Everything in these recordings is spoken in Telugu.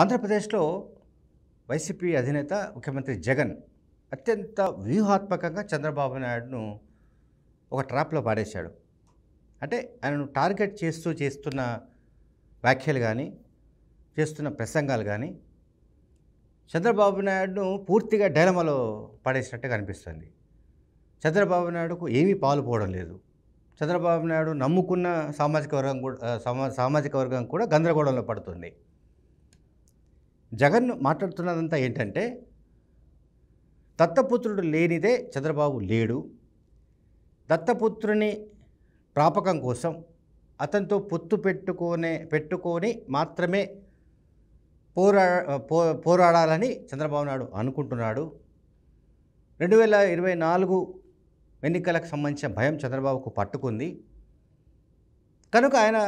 ఆంధ్రప్రదేశ్లో వైసీపీ అధినేత ముఖ్యమంత్రి జగన్ అత్యంత వ్యూహాత్మకంగా చంద్రబాబు నాయుడును ఒక ట్రాప్లో పాడేశాడు అంటే ఆయనను టార్గెట్ చేస్తూ చేస్తున్న వ్యాఖ్యలు కానీ చేస్తున్న ప్రసంగాలు కానీ చంద్రబాబు నాయుడును పూర్తిగా డైలమాలో పాడేసినట్టుగా కనిపిస్తుంది చంద్రబాబు నాయుడుకు ఏమీ పాలు పోవడం లేదు చంద్రబాబు నాయుడు నమ్ముకున్న సామాజిక వర్గం కూడా సామాజిక వర్గం కూడా గందరగోళంలో పడుతుంది జగన్ మాట్లాడుతున్నదంతా ఏంటంటే దత్తపుత్రుడు లేనిదే చంద్రబాబు లేడు దత్తపుత్రుని ప్రాపకం కోసం అతనితో పొత్తు పెట్టుకునే పెట్టుకొని మాత్రమే పోరా పో పోరాడాలని చంద్రబాబు నాయుడు అనుకుంటున్నాడు రెండు వేల ఇరవై నాలుగు ఎన్నికలకు సంబంధించిన భయం చంద్రబాబుకు పట్టుకుంది కనుక ఆయన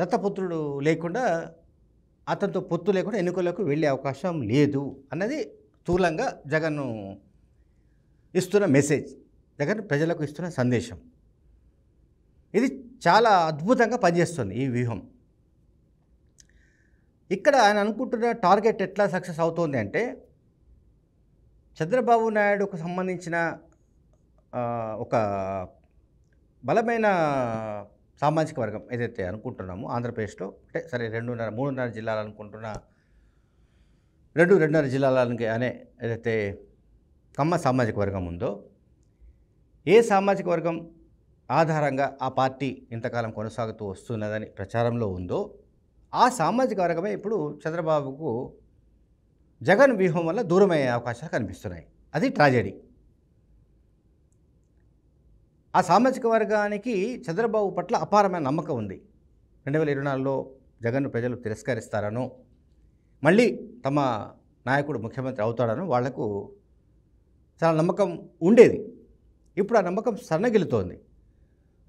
దత్తపుత్రుడు లేకుండా అతనితో పొత్తు లేకుండా ఎన్నికలకు వెళ్ళే అవకాశం లేదు అన్నది స్థూలంగా జగన్ ఇస్తున్న మెసేజ్ జగన్ ప్రజలకు ఇస్తున్న సందేశం ఇది చాలా అద్భుతంగా పనిచేస్తుంది ఈ వ్యూహం ఇక్కడ ఆయన అనుకుంటున్న టార్గెట్ ఎట్లా సక్సెస్ అవుతుంది అంటే చంద్రబాబు నాయుడుకు సంబంధించిన ఒక బలమైన సామాజిక వర్గం ఏదైతే అనుకుంటున్నామో ఆంధ్రప్రదేశ్లో అంటే సరే రెండున్నర మూడున్నర జిల్లాలు అనుకుంటున్న రెండు రెండున్నర జిల్లాలకి అనే ఏదైతే కమ్మ సామాజిక వర్గం ఉందో ఏ సామాజిక వర్గం ఆధారంగా ఆ పార్టీ ఇంతకాలం కొనసాగుతూ వస్తున్నదని ప్రచారంలో ఉందో ఆ సామాజిక వర్గమే ఇప్పుడు చంద్రబాబుకు జగన్ వ్యూహం వల్ల దూరమయ్యే అవకాశాలు కనిపిస్తున్నాయి అది ట్రాజెడీ ఆ సామాజిక వర్గానికి చంద్రబాబు పట్ల అపారమైన నమ్మకం ఉంది రెండు వేల ఇరవై నాలుగులో జగన్ను ప్రజలు తిరస్కరిస్తారనో మళ్ళీ తమ నాయకుడు ముఖ్యమంత్రి అవుతాడనో వాళ్లకు చాలా నమ్మకం ఉండేది ఇప్పుడు ఆ నమ్మకం సన్నగిలుతోంది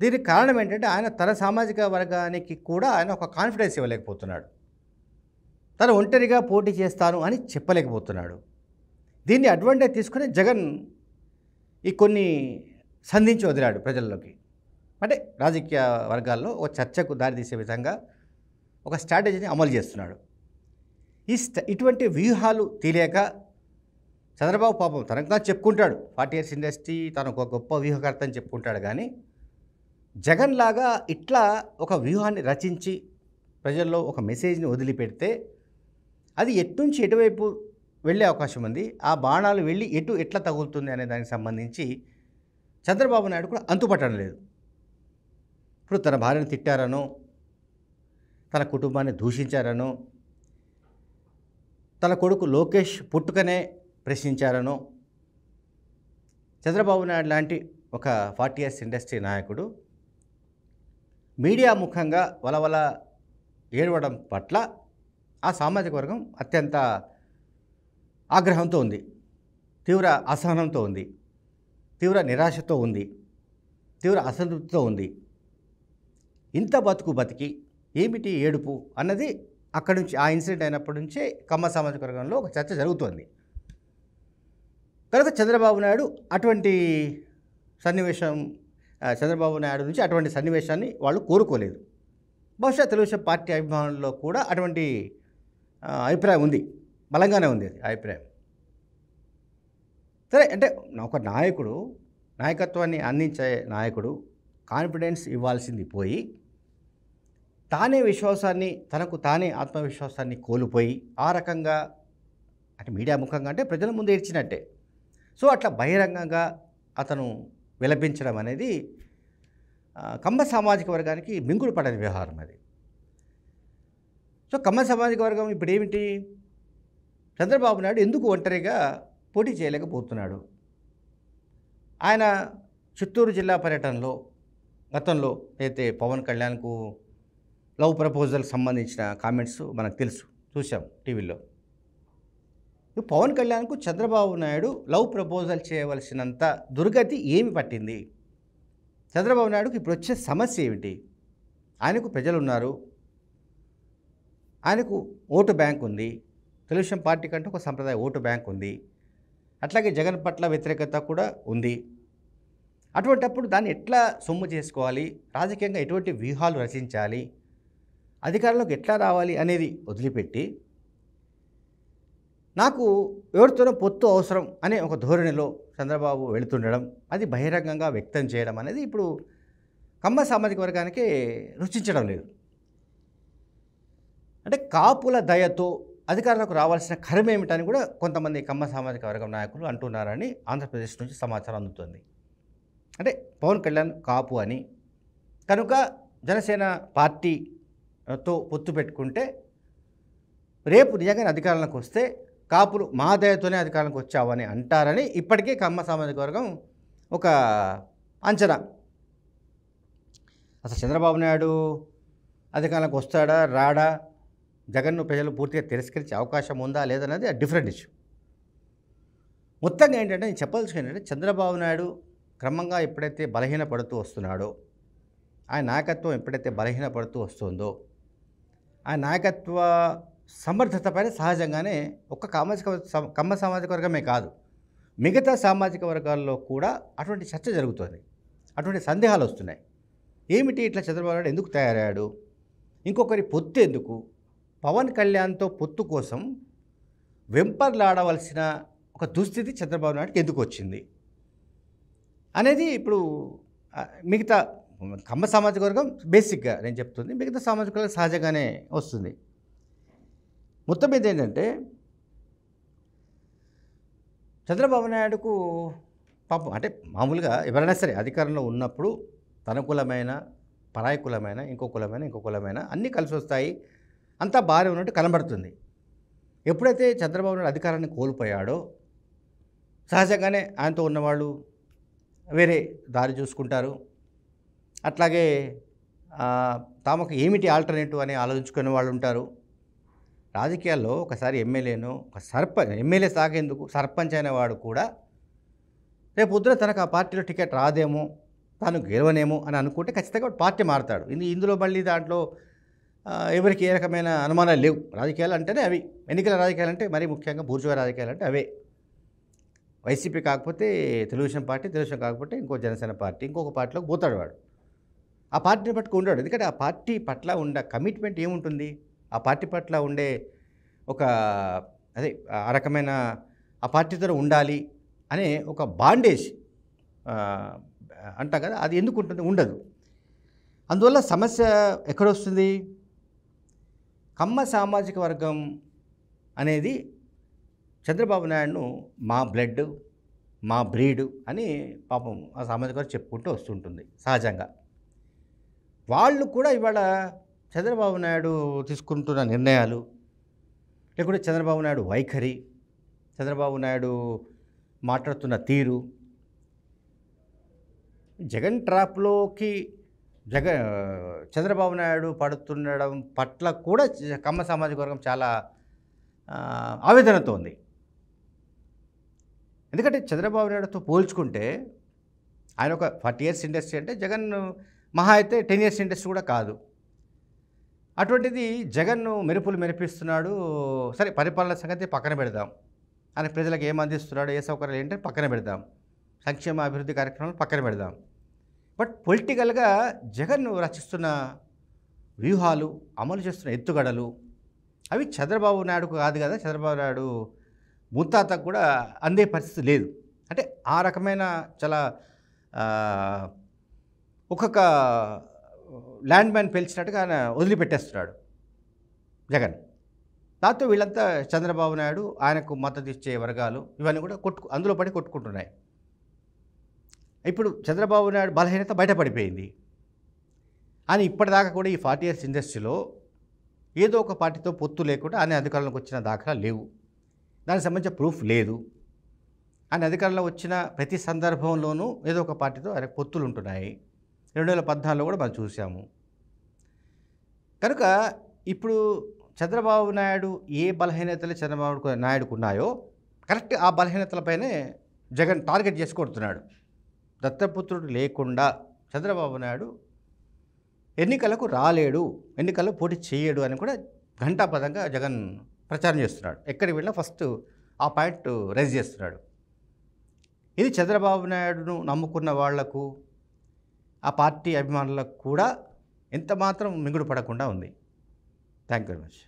దీనికి కారణం ఏంటంటే ఆయన తన సామాజిక వర్గానికి కూడా ఆయన ఒక కాన్ఫిడెన్స్ ఇవ్వలేకపోతున్నాడు తను ఒంటరిగా పోటీ చేస్తాను అని చెప్పలేకపోతున్నాడు దీన్ని అడ్వాంటేజ్ తీసుకుని జగన్ ఈ కొన్ని సంధించి వదిలాడు ప్రజల్లోకి అంటే రాజకీయ వర్గాల్లో ఒక చర్చకు దారితీసే విధంగా ఒక స్ట్రాటజీని అమలు చేస్తున్నాడు ఈ ఇటువంటి వ్యూహాలు తీలేక చంద్రబాబు పాపం తనకుగా చెప్పుకుంటాడు ఫార్టీ ఇయర్స్ ఇండస్ట్రీ తనకు ఒక గొప్ప వ్యూహకర్త అని చెప్పుకుంటాడు కానీ జగన్ లాగా ఇట్లా ఒక వ్యూహాన్ని రచించి ప్రజల్లో ఒక మెసేజ్ని వదిలిపెడితే అది నుంచి ఎటువైపు వెళ్ళే అవకాశం ఉంది ఆ బాణాలు వెళ్ళి ఎటు ఎట్లా తగులుతుంది అనే దానికి సంబంధించి చంద్రబాబు నాయుడు కూడా అంతుపట్టడం లేదు ఇప్పుడు తన భార్యను తిట్టారనో తన కుటుంబాన్ని దూషించారనో తన కొడుకు లోకేష్ పుట్టుకనే ప్రశ్నించారనో చంద్రబాబు నాయుడు లాంటి ఒక ఫార్టీ ఇయర్స్ ఇండస్ట్రీ నాయకుడు మీడియా ముఖంగా వలవల ఏడవడం పట్ల ఆ సామాజిక వర్గం అత్యంత ఆగ్రహంతో ఉంది తీవ్ర అసహనంతో ఉంది తీవ్ర నిరాశతో ఉంది తీవ్ర అసంతృప్తితో ఉంది ఇంత బతుకు బతికి ఏమిటి ఏడుపు అన్నది అక్కడి నుంచి ఆ ఇన్సిడెంట్ అయినప్పటి నుంచే కమ్మ సామాజిక వర్గంలో ఒక చర్చ జరుగుతోంది కనుక చంద్రబాబు నాయుడు అటువంటి సన్నివేశం చంద్రబాబు నాయుడు నుంచి అటువంటి సన్నివేశాన్ని వాళ్ళు కోరుకోలేదు బహుశా తెలుగుదేశం పార్టీ అభిమానుల్లో కూడా అటువంటి అభిప్రాయం ఉంది బలంగానే ఉంది అది అభిప్రాయం సరే అంటే ఒక నాయకుడు నాయకత్వాన్ని అందించే నాయకుడు కాన్ఫిడెన్స్ ఇవ్వాల్సింది పోయి తానే విశ్వాసాన్ని తనకు తానే ఆత్మవిశ్వాసాన్ని కోల్పోయి ఆ రకంగా అంటే మీడియా ముఖంగా అంటే ప్రజల ముందు ఏడ్చినట్టే సో అట్లా బహిరంగంగా అతను విలపించడం అనేది కమ్మ సామాజిక వర్గానికి మింగుడు పడని వ్యవహారం అది సో కమ్మ సామాజిక వర్గం ఇప్పుడు ఏమిటి చంద్రబాబు నాయుడు ఎందుకు ఒంటరిగా పోటీ చేయలేకపోతున్నాడు ఆయన చిత్తూరు జిల్లా పర్యటనలో గతంలో అయితే పవన్ కళ్యాణ్కు లవ్ ప్రపోజల్ సంబంధించిన కామెంట్స్ మనకు తెలుసు చూసాం టీవీలో పవన్ కళ్యాణ్కు చంద్రబాబు నాయుడు లవ్ ప్రపోజల్ చేయవలసినంత దుర్గతి ఏమి పట్టింది చంద్రబాబు నాయుడుకు ఇప్పుడు వచ్చే సమస్య ఏమిటి ఆయనకు ప్రజలు ఉన్నారు ఆయనకు ఓటు బ్యాంక్ ఉంది తెలుగుదేశం పార్టీ కంటే ఒక సంప్రదాయ ఓటు బ్యాంక్ ఉంది అట్లాగే జగన్ పట్ల వ్యతిరేకత కూడా ఉంది అటువంటప్పుడు దాన్ని ఎట్లా సొమ్ము చేసుకోవాలి రాజకీయంగా ఎటువంటి వ్యూహాలు రచించాలి అధికారంలోకి ఎట్లా రావాలి అనేది వదిలిపెట్టి నాకు ఎవరితోనో పొత్తు అవసరం అనే ఒక ధోరణిలో చంద్రబాబు వెళుతుండడం అది బహిరంగంగా వ్యక్తం చేయడం అనేది ఇప్పుడు కమ్మ సామాజిక వర్గానికి రుచించడం లేదు అంటే కాపుల దయతో అధికారులకు రావాల్సిన కరం ఏమిటని కూడా కొంతమంది కమ్మ సామాజిక వర్గం నాయకులు అంటున్నారని ఆంధ్రప్రదేశ్ నుంచి సమాచారం అందుతుంది అంటే పవన్ కళ్యాణ్ కాపు అని కనుక జనసేన పార్టీతో పొత్తు పెట్టుకుంటే రేపు నిజంగానే అధికారంలోకి వస్తే కాపులు మా దయతోనే అధికారంలోకి వచ్చావని అంటారని ఇప్పటికే కమ్మ సామాజిక వర్గం ఒక అంచనా అసలు చంద్రబాబు నాయుడు అధికారంలోకి వస్తాడా రాడా జగన్ను ప్రజలు పూర్తిగా తిరస్కరించే అవకాశం ఉందా లేదన్నది డిఫరెంట్ ఇష్యూ మొత్తంగా ఏంటంటే నేను చెప్పాల్సి ఏంటంటే చంద్రబాబు నాయుడు క్రమంగా ఎప్పుడైతే బలహీనపడుతూ వస్తున్నాడో ఆయన నాయకత్వం ఎప్పుడైతే బలహీనపడుతూ వస్తుందో ఆ నాయకత్వ సమర్థతపైన సహజంగానే ఒక్క సామాజిక కమ్మ సామాజిక వర్గమే కాదు మిగతా సామాజిక వర్గాల్లో కూడా అటువంటి చర్చ జరుగుతుంది అటువంటి సందేహాలు వస్తున్నాయి ఏమిటి ఇట్లా చంద్రబాబు నాయుడు ఎందుకు తయారయ్యాడు ఇంకొకరి పొత్తు ఎందుకు పవన్ కళ్యాణ్తో పొత్తు కోసం వెంపర్లాడవలసిన ఒక దుస్థితి చంద్రబాబు నాయుడుకి ఎందుకు వచ్చింది అనేది ఇప్పుడు మిగతా కమ్మ సామాజిక వర్గం బేసిక్గా నేను చెప్తుంది మిగతా సామాజిక వర్గం సహజంగానే వస్తుంది మొత్తం మీద ఏంటంటే చంద్రబాబు నాయుడుకు పాపం అంటే మామూలుగా ఎవరైనా సరే అధికారంలో ఉన్నప్పుడు తన కులమైన పరాయి కులమైన ఇంకో కులమైన ఇంకో కులమైన అన్నీ కలిసి వస్తాయి అంతా బాగానే ఉన్నట్టు కనబడుతుంది ఎప్పుడైతే చంద్రబాబు నాయుడు అధికారాన్ని కోల్పోయాడో సహజంగానే ఆయనతో ఉన్నవాళ్ళు వేరే దారి చూసుకుంటారు అట్లాగే తమకు ఏమిటి ఆల్టర్నేటివ్ అని ఆలోచించుకునే వాళ్ళు ఉంటారు రాజకీయాల్లో ఒకసారి ఎమ్మెల్యేను ఒక సర్పంచ్ ఎమ్మెల్యే సాగేందుకు సర్పంచ్ వాడు కూడా రేపు పొద్దున తనకు ఆ పార్టీలో టికెట్ రాదేమో తాను గెలవనేమో అని అనుకుంటే ఖచ్చితంగా పార్టీ మారుతాడు ఇందులో మళ్ళీ దాంట్లో ఎవరికి ఏ రకమైన అనుమానాలు లేవు రాజకీయాలు అంటేనే అవి ఎన్నికల రాజకీయాలు అంటే మరీ ముఖ్యంగా బూర్జువ రాజకీయాలు అంటే అవే వైసీపీ కాకపోతే తెలుగుదేశం పార్టీ తెలుగుదేశం కాకపోతే ఇంకో జనసేన పార్టీ ఇంకొక పార్టీలోకి పోతాడు వాడు ఆ పార్టీని పట్టుకు ఉండడు ఎందుకంటే ఆ పార్టీ పట్ల ఉండ కమిట్మెంట్ ఏముంటుంది ఆ పార్టీ పట్ల ఉండే ఒక అదే ఆ రకమైన ఆ పార్టీతో ఉండాలి అనే ఒక బాండేజ్ అంటాం కదా అది ఎందుకు ఉంటుంది ఉండదు అందువల్ల సమస్య ఎక్కడొస్తుంది కమ్మ సామాజిక వర్గం అనేది చంద్రబాబు నాయుడును మా బ్లడ్ మా బ్రీడు అని పాపం ఆ సామాజిక వర్గం చెప్పుకుంటూ వస్తుంటుంది సహజంగా వాళ్ళు కూడా ఇవాళ చంద్రబాబు నాయుడు తీసుకుంటున్న నిర్ణయాలు లేకుంటే చంద్రబాబు నాయుడు వైఖరి చంద్రబాబు నాయుడు మాట్లాడుతున్న తీరు జగన్ ట్రాప్లోకి జగ చంద్రబాబు నాయుడు పడుతుండడం పట్ల కూడా కమ్మ సామాజిక వర్గం చాలా ఆవేదనతో ఉంది ఎందుకంటే చంద్రబాబు నాయుడుతో పోల్చుకుంటే ఆయన ఒక ఫార్టీ ఇయర్స్ ఇండస్ట్రీ అంటే జగన్ మహా అయితే టెన్ ఇయర్స్ ఇండస్ట్రీ కూడా కాదు అటువంటిది జగన్ను మెరుపులు మెరిపిస్తున్నాడు సరే పరిపాలన సంగతి పక్కన పెడదాం ఆయన ప్రజలకు ఏం అందిస్తున్నాడు ఏ సౌకర్యాలు ఏంటంటే పక్కన పెడదాం సంక్షేమ అభివృద్ధి కార్యక్రమాలు పక్కన పెడదాం బట్ పొలిటికల్గా జగన్ రచిస్తున్న వ్యూహాలు అమలు చేస్తున్న ఎత్తుగడలు అవి చంద్రబాబు నాయుడుకు కాదు కదా చంద్రబాబు నాయుడు ముత్తాతకు కూడా అందే పరిస్థితి లేదు అంటే ఆ రకమైన చాలా ఒక్కొక్క ల్యాండ్ మ్యాన్ పెలిచినట్టుగా ఆయన వదిలిపెట్టేస్తున్నాడు జగన్ దాంతో వీళ్ళంతా చంద్రబాబు నాయుడు ఆయనకు మద్దతు ఇచ్చే వర్గాలు ఇవన్నీ కూడా కొట్టు అందులో పడి కొట్టుకుంటున్నాయి ఇప్పుడు చంద్రబాబు నాయుడు బలహీనత బయటపడిపోయింది అని ఇప్పటిదాకా కూడా ఈ ఫార్టీ ఇయర్స్ ఇండస్ట్రీలో ఏదో ఒక పార్టీతో పొత్తు లేకుండా అనే అధికారంలోకి వచ్చిన దాఖలా లేవు దానికి సంబంధించిన ప్రూఫ్ లేదు అని అధికారంలో వచ్చిన ప్రతి సందర్భంలోనూ ఏదో ఒక పార్టీతో ఆయన పొత్తులు ఉంటున్నాయి రెండు వేల పద్నాలుగులో కూడా మనం చూసాము కనుక ఇప్పుడు చంద్రబాబు నాయుడు ఏ బలహీనతలు చంద్రబాబు నాయుడుకు ఉన్నాయో కరెక్ట్ ఆ బలహీనతలపైనే జగన్ టార్గెట్ చేసుకొడుతున్నాడు దత్తపుత్రుడు లేకుండా చంద్రబాబు నాయుడు ఎన్నికలకు రాలేడు ఎన్నికల్లో పోటీ చేయడు అని కూడా ఘంటాపదంగా జగన్ ప్రచారం చేస్తున్నాడు ఎక్కడికి వెళ్ళినా ఫస్ట్ ఆ పాయింట్ రైజ్ చేస్తున్నాడు ఇది చంద్రబాబు నాయుడును నమ్ముకున్న వాళ్లకు ఆ పార్టీ అభిమానులకు కూడా ఎంత మాత్రం మింగుడు పడకుండా ఉంది థ్యాంక్ యూ వెరీ మచ్